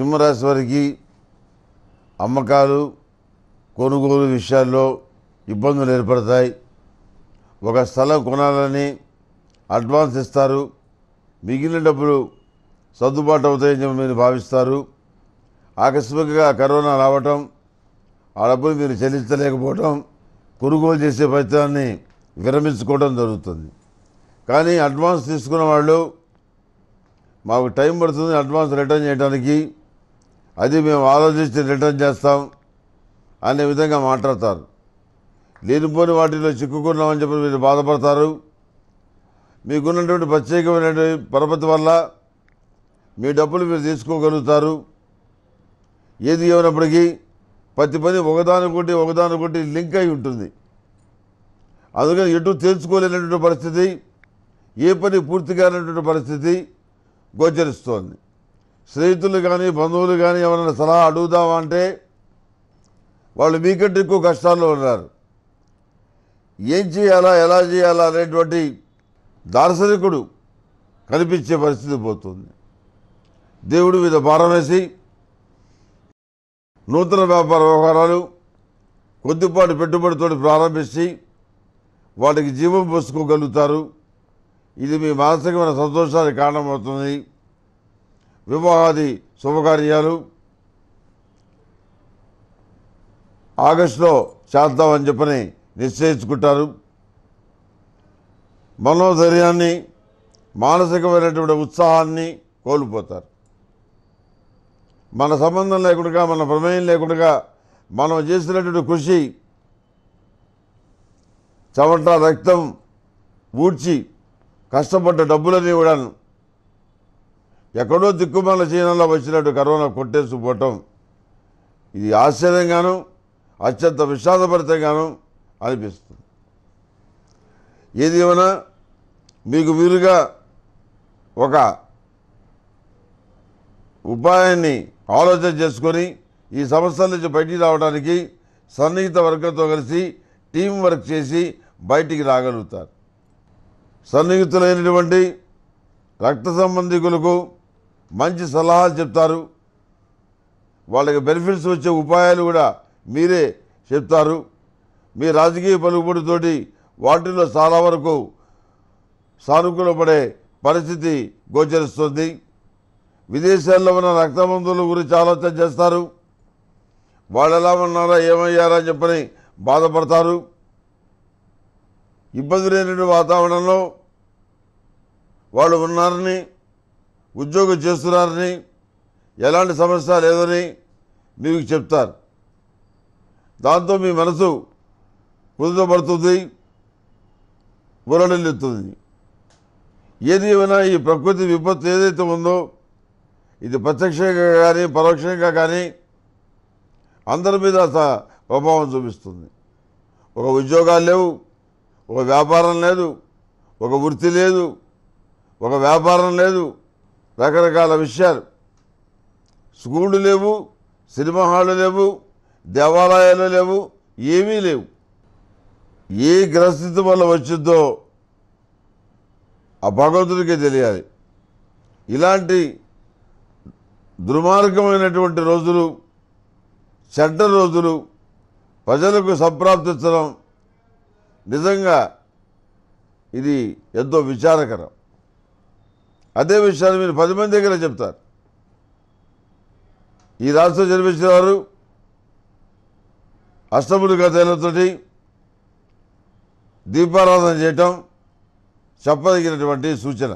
సింహరాశి వారికి అమ్మకాలు కొనుగోలు విషయాల్లో ఇబ్బందులు ఏర్పడతాయి ఒక స్థలం కొనాలని అడ్వాన్స్ ఇస్తారు మిగిలిన డబ్బులు సర్దుబాటు అవుతాయని మీరు భావిస్తారు ఆకస్మికంగా కరోనా రావటం ఆ డబ్బులు మీరు చెల్లించలేకపోవటం కొనుగోలు చేసే ఫలితాన్ని విరమించుకోవడం జరుగుతుంది కానీ అడ్వాన్స్ తీసుకున్న వాళ్ళు మాకు టైం పడుతుంది అడ్వాన్స్ రిటర్న్ చేయడానికి అది మేము ఆలోచించి రిటర్న్ చేస్తాం అనే విధంగా మాట్లాడతారు లేనిపోని వాటిలో చిక్కుకున్నామని చెప్పి మీరు బాధపడతారు మీకున్నటువంటి ప్రత్యేకమైన పరపతి వల్ల మీ డబ్బులు మీరు తీసుకోగలుగుతారు ఏది ఏమైనప్పటికీ ప్రతి పని ఒకదానికొకటి ఒకదానికొకటి లింక్ అయి ఉంటుంది అందుకని ఎటు తెలుసుకోలేనటువంటి పరిస్థితి ఏ పని పూర్తి కానటువంటి పరిస్థితి గోచరిస్తోంది స్నేహితులు కానీ బంధువులు కానీ ఎవరైనా సలహా అడుగుదామంటే వాళ్ళు మీకంటే ఎక్కువ కష్టాల్లో ఉన్నారు ఏం చేయాలా ఎలా చేయాలా అనేటువంటి దార్శనికుడు కనిపించే పరిస్థితి పోతుంది దేవుడు మీద భారం వేసి నూతన వ్యాపార వ్యవహారాలు కొద్దిపాటి పెట్టుబడితో ప్రారంభించి వాటికి జీవం పోసుకోగలుగుతారు ఇది మీ మానసికమైన సంతోషానికి కారణమవుతుంది వివాహాది శుభకార్యాలు ఆగస్టులో చేద్దామని చెప్పని నిశ్చయించుకుంటారు మనోధైర్యాన్ని మానసికమైనటువంటి ఉత్సాహాన్ని కోల్పోతారు మన సంబంధం లేకుండా మన ప్రమేయం లేకుండా మనం చేసినటువంటి కృషి చెమట రక్తం ఊడ్చి కష్టపడ్డ డబ్బులన్నీ కూడా ఎక్కడో దిక్కుమాల చైనాలో వచ్చినట్టు కరోనా కొట్టేసుకుపోవటం ఇది ఆశ్చర్యంగాను అత్యంత విషాదభరితంగాను అనిపిస్తుంది ఏది ఏమైనా మీకు వీలుగా ఒక ఉపాయాన్ని ఆలోచన చేసుకొని ఈ సమస్యల నుంచి బయటికి రావడానికి సన్నిహిత వర్గంతో కలిసి టీం వర్క్ చేసి బయటికి రాగలుగుతారు సన్నిహితులైనటువంటి రక్త సంబంధికులకు మంచి సలహాలు చెప్తారు వాళ్ళకి బెనిఫిట్స్ వచ్చే ఉపాయాలు కూడా మీరే చెప్తారు మీ రాజకీయ పలుకుబడితోటి వాటిలో చాలా వరకు సానుకూలపడే పరిస్థితి గోచరిస్తుంది విదేశాల్లో ఉన్న రక్తబంధువుల గురించి ఆలోచన చేస్తారు వాళ్ళు ఎలా ఉన్నారా ఏమయ్యారా అని చెప్పని బాధపడతారు ఇబ్బంది లేని వాతావరణంలో వాళ్ళు ఉన్నారని ఉద్యోగం చేస్తున్నారని ఎలాంటి సమస్య లేదని మీకు చెప్తారు దాంతో మీ మనసు కుదుపడుతుంది బురడెల్లుతుంది ఏది ఏమైనా ఈ ప్రకృతి విపత్తు ఏదైతే ఉందో ఇది ప్రత్యక్షంగా కానీ పరోక్షంగా కానీ అందరి మీద ప్రభావం చూపిస్తుంది ఒక ఉద్యోగాలు లేవు ఒక వ్యాపారం లేదు ఒక వృత్తి లేదు ఒక వ్యాపారం లేదు రకరకాల విషయాలు స్కూళ్ళు లేవు సినిమా హాళ్ళు లేవు దేవాలయాలు లేవు ఏమీ లేవు ఏ గ్రహస్థితి వల్ల వచ్చిందో ఆ భగవంతుడికే తెలియాలి ఇలాంటి దుర్మార్గమైనటువంటి రోజులు చెడ్డ రోజులు ప్రజలకు సంప్రాప్తించడం నిజంగా ఇది ఎంతో విచారకరం అదే విషయాన్ని మీరు పది మంది దగ్గర చెప్తారు ఈ రాష్ట్రం జన్మించిన వారు అష్టములుగా తేలతోటి దీపారాధన చేయటం చెప్పదగినటువంటి సూచన